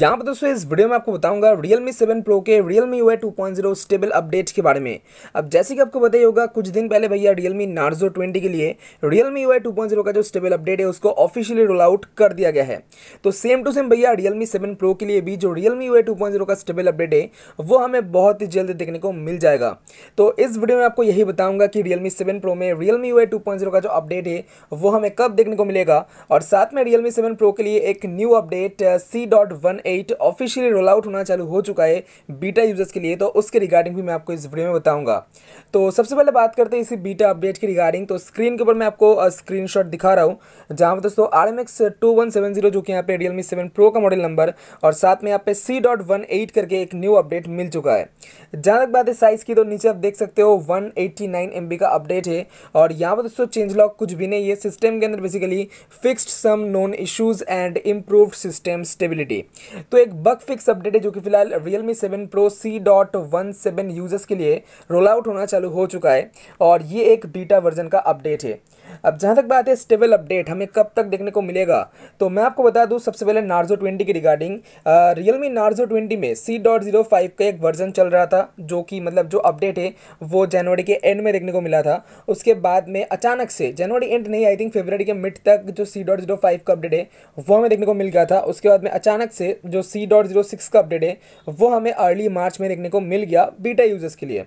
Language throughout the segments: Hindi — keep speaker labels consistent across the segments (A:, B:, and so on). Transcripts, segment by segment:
A: यहाँ पर दोस्तों इस वीडियो में आपको बताऊंगा रियलमी सेवन प्रो के Realme UI two point zero stable update के बारे में अब जैसे कि आपको पता ही होगा कुछ दिन पहले भैया रियलमी नार्जो ट्वेंटी के लिए Realme UI two point zero का जो स्टेबल अपडेट है उसको ऑफिशियली रोल आउट कर दिया गया है तो सेम टू सेम भैया रियलमी सेवन प्रो के लिए भी जो Realme UI two point zero का स्टेबल अपडेट है वो हमें बहुत ही जल्द देखने को मिल जाएगा तो इस वीडियो में आपको यही बताऊंगा कि रियलमी सेवन प्रो में Realme UI two point zero का जो अपडेट है वो हमें कब देखने को मिलेगा और साथ में रियलमी सेवन प्रो के लिए एक new update C dot one 8 officially roll out होना चालू हो चुका है बीटा यूजर्स के लिए तो उसके रिगार्डिंग भी मैं आपको इस वीडियो में बताऊंगा तो सबसे पहले बात करते हैं इसी बीटा अपडेट की रिगार्डिंग तो स्क्रीन के ऊपर मैं आपको स्क्रीन दिखा रहा हूँ जहाँ पर दोस्तों R M X two one seven zero जो कि यहाँ पे रियल मी सेवन प्रो का मॉडल नंबर और साथ में यहाँ पे सी डॉट वन एट करके एक न्यू अपडेट मिल चुका है जहाँ तक बात है साइज़ की तो नीचे आप देख सकते हो वन एट्टी नाइन एम बी का अपडेट है और यहाँ पर दोस्तों चेंज लॉक कुछ भी नहीं है सिस्टम के अंदर basically fixed some known issues and improved system stability तो एक बग फिक्स अपडेट है जो कि फिलहाल Realme seven pro C dot one seven users के लिए रोल आउट होना चालू हो चुका है और ये एक बीटा वर्जन का अपडेट है अब जहां तक बात है स्टेबल अपडेट हमें कब तक देखने को मिलेगा तो मैं आपको बता दूं सबसे पहले नार्जो ट्वेंटी की रिगार्डिंग रियलमी नार्जो ट्वेंटी में सी डॉट जीरो फाइव का एक वर्जन चल रहा था जो कि मतलब जो अपडेट है वो जनवरी के एंड में देखने को मिला था उसके बाद में अचानक से जनवरी एंड नहीं आई थिंक फेबर के मिड तक जो सी डॉट जीरो फाइव का अपडेट है वो हमें देखने को मिल गया था उसके बाद में अचानक से जो सी डॉट जीरो सिक्स का अपडेट है वो हमें अर्ली मार्च में देखने को मिल गया बीटा यूजर्स के लिए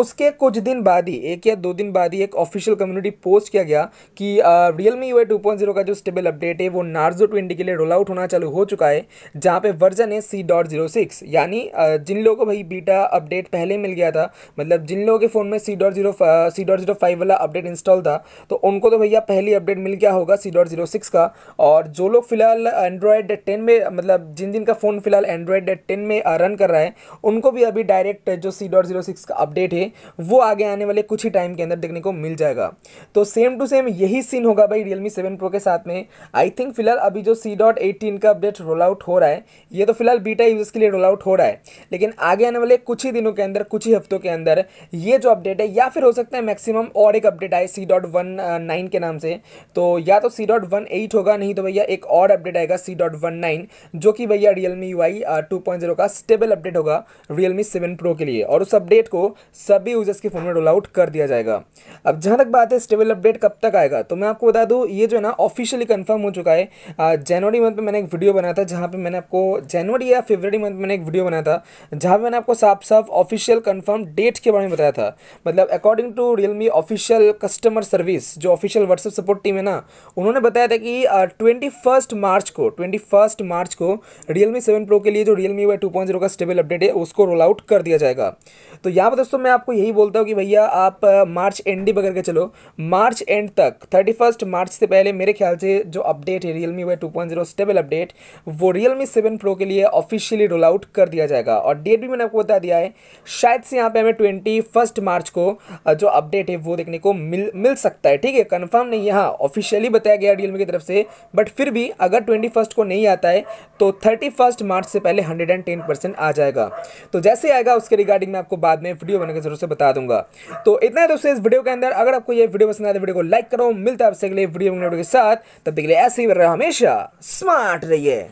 A: उसके कुछ दिन बाद ही एक या दो दिन बाद ही एक ऑफिशियल कम्युनिटी पोस्ट किया गया कि रियल मी यू टू का जो स्टेबल अपडेट है वो नार्जो ट्वेंटी के लिए रोल आउट होना चालू हो चुका है जहाँ पे वर्जन है सी डॉट जीरो सिक्स यानी जिन लोगों को भाई बीटा अपडेट पहले मिल गया था मतलब जिन लोगों के फ़ोन में C dot zero C dot zero five वाला अपडेट इंस्टॉल था तो उनको तो भैया पहली अपडेट मिल गया होगा सी डॉट जीरो सिक्स का और जो लोग फिलहाल एंड्रॉयड टेन में मतलब जिन जिन का फ़ोन फिलहाल एंड्रॉयड टेन में रन कर रहा है उनको भी अभी डायरेक्ट जो सी डॉट जीरो सिक्स का अपडेट है वो आगे आने वाले कुछ ही टाइम के अंदर देखने को मिल जाएगा तो सेम टू सेम यही सीन होगा भाई रियलमी सेवन प्रो के साथ में आई थिंक फिलहाल अभी जो सी डॉट एटीन का अपडेट रोल आउट हो रहा है ये तो फिलहाल बीटा यूज़ के लिए रोल आउट हो रहा है लेकिन आगे आने वाले कुछ ही दिनों के अंदर कुछ ही हफ्तों के अंदर ये जो अपडेट है या फिर हो सकता है मैक्सिमम और एक अपडेट आए सी डॉट वन नाइन के नाम से तो या तो सी डॉट वन एट होगा नहीं तो भैया एक और अपडेट आएगा सी डॉट वन नाइन जो कि भैया रियल मी वाई टू का स्टेबल अपडेट होगा रियल मी सेवन प्रो के लिए और उस अपडेट को सभी यूजर्स के फ़ोन में रोल आउट कर दिया जाएगा अब जहाँ तक बात है स्टेबल अपडेट कब तक आएगा तो मैं आपको बता दूँ ये जो है ना ऑफिशियली कन्फर्म हो चुका है जनवरी मंथ में मैंने एक वीडियो बनाया था जहाँ पर मैंने आपको जनवरी या फेबररी मंथ में मैंने एक वीडियो बनाया था जहाँ पर मैंने आपको साफ साफ ऑफिशियल कन्फर्म डेट के बारे में बताया था मतलब according to real official customer service जो ऑफिशियल व्हाट्सएप सपोर्ट टीम है ना उन्होंने बताया था कि ट्वेंटी मार्च को ट्वेंटी मार्च को रियलमी सेवन प्रो के लिए जो Realme Y two point zero का स्टेबल अपडेट है उसको रोल आउट कर दिया जाएगा तो यहाँ पर दोस्तों मैं आपको यही बोलता हूँ कि भैया आप मार्च एंड ही पकड़ के चलो मार्च एंड तक थर्टी फर्स्ट मार्च से पहले मेरे ख्याल से जो अपडेट है Realme Y two point zero stable update वो रियलमी सेवन प्रो के लिए ऑफिशियली रोल आउट कर दिया जाएगा और डेट भी मैंने आपको बता दिया है शायद से यहाँ पर हमें ट्वेंटी फर्स्ट मार्च को जो अपडेट है वो देखने को मिल मिल सकता है ठीक है कन्फर्म नहीं है हाँ ऑफिशियली बताया गया रियलमी की तरफ से बट फिर भी अगर ट्वेंटी फर्स्ट को नहीं आता है तो थर्टी फर्स्ट मार्च से पहले हंड्रेड एंड टेन परसेंट आ जाएगा तो जैसे आएगा उसके रिगार्डिंग मैं आपको बाद में वीडियो बनाकर जरूर से बता दूंगा तो इतना दोस्तों इस वीडियो के अंदर अगर आपको ये वीडियो पसंद आए तो वीडियो को लाइक करो मिलता है आपसे अगले वीडियो के साथ तब तक के लिए ऐसे ही रहा हमेशा स्मार्ट रहिए